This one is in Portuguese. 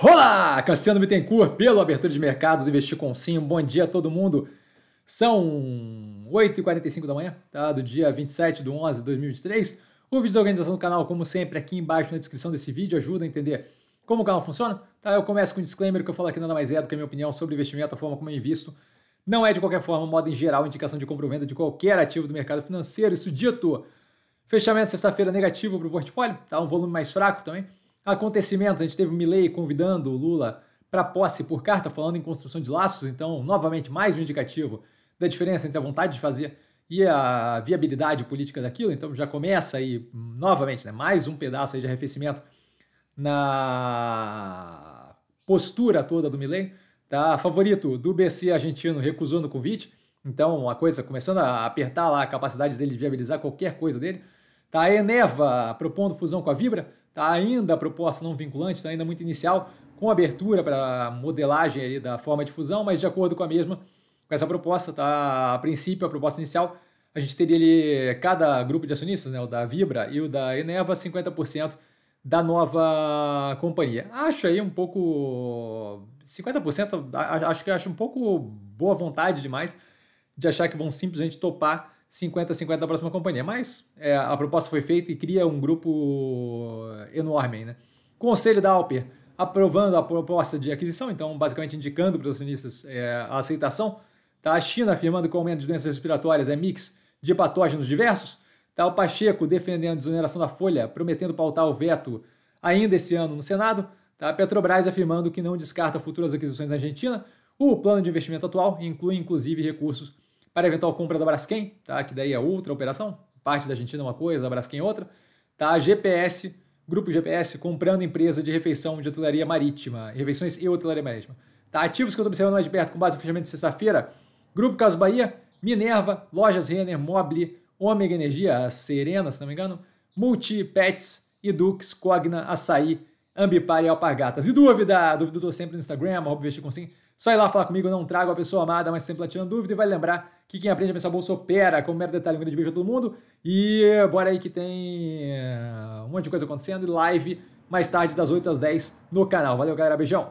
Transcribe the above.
Olá! Cassiano Bittencourt pelo Abertura de Mercado do Investir com Sim. Bom dia a todo mundo. São 8h45 da manhã, tá? do dia 27 de 11 de 2023. O vídeo da organização do canal, como sempre, aqui embaixo na descrição desse vídeo, ajuda a entender como o canal funciona. Tá? Eu começo com um disclaimer que eu falo aqui nada mais é do que a minha opinião sobre investimento, a forma como eu invisto. Não é, de qualquer forma, modo em geral, indicação de compra ou venda de qualquer ativo do mercado financeiro. Isso dito, fechamento sexta-feira negativo para o portfólio, tá? um volume mais fraco também acontecimentos. A gente teve o Milley convidando o Lula para posse por carta, falando em construção de laços. Então, novamente, mais um indicativo da diferença entre a vontade de fazer e a viabilidade política daquilo. Então, já começa aí, novamente, né, mais um pedaço aí de arrefecimento na postura toda do Milley. Tá? Favorito do BC argentino recusando o convite. Então, a coisa começando a apertar lá a capacidade dele de viabilizar qualquer coisa dele. Tá a Eneva propondo fusão com a Vibra, tá ainda a proposta não vinculante, tá ainda muito inicial, com abertura para modelagem aí da forma de fusão, mas de acordo com a mesma, com essa proposta, tá a princípio, a proposta inicial, a gente teria ali cada grupo de acionistas, né, o da Vibra e o da Eneva, 50% da nova companhia. Acho aí um pouco 50%, acho que acho um pouco boa vontade demais de achar que vão simplesmente topar 50-50 da próxima companhia. Mas é, a proposta foi feita e cria um grupo enorme. Né? Conselho da Alper aprovando a proposta de aquisição, então basicamente indicando para os acionistas é, a aceitação. Tá? A China afirmando que o aumento de doenças respiratórias é mix de patógenos diversos. Tá? O Pacheco defendendo a desoneração da Folha, prometendo pautar o veto ainda esse ano no Senado. Tá? A Petrobras afirmando que não descarta futuras aquisições na Argentina. O plano de investimento atual inclui inclusive recursos para eventual compra da Braskem, tá? que daí é outra operação, parte da Argentina é uma coisa, a Braskem é outra. Tá? GPS, Grupo GPS, comprando empresa de refeição de hotelaria marítima, refeições e hotelaria marítima. Tá? Ativos que eu estou observando mais de perto com base no fechamento de sexta-feira, Grupo Caso Bahia, Minerva, Lojas Renner, Mobile, Ômega Energia, a Serena, se não me engano, Multi, Pets, Edux, Cogna, Açaí, Ambipar e Alpargatas. E dúvida? Dúvida eu sempre no Instagram, óbvio, é com consigo. Sai lá falar comigo, não trago a pessoa amada, mas sempre latindo a dúvida. E vai lembrar que quem aprende a pensar bolsa opera. Como mero detalhe, um grande beijo a todo mundo. E bora aí que tem eh, um monte de coisa acontecendo. E live mais tarde, das 8 às 10 no canal. Valeu, galera. Beijão.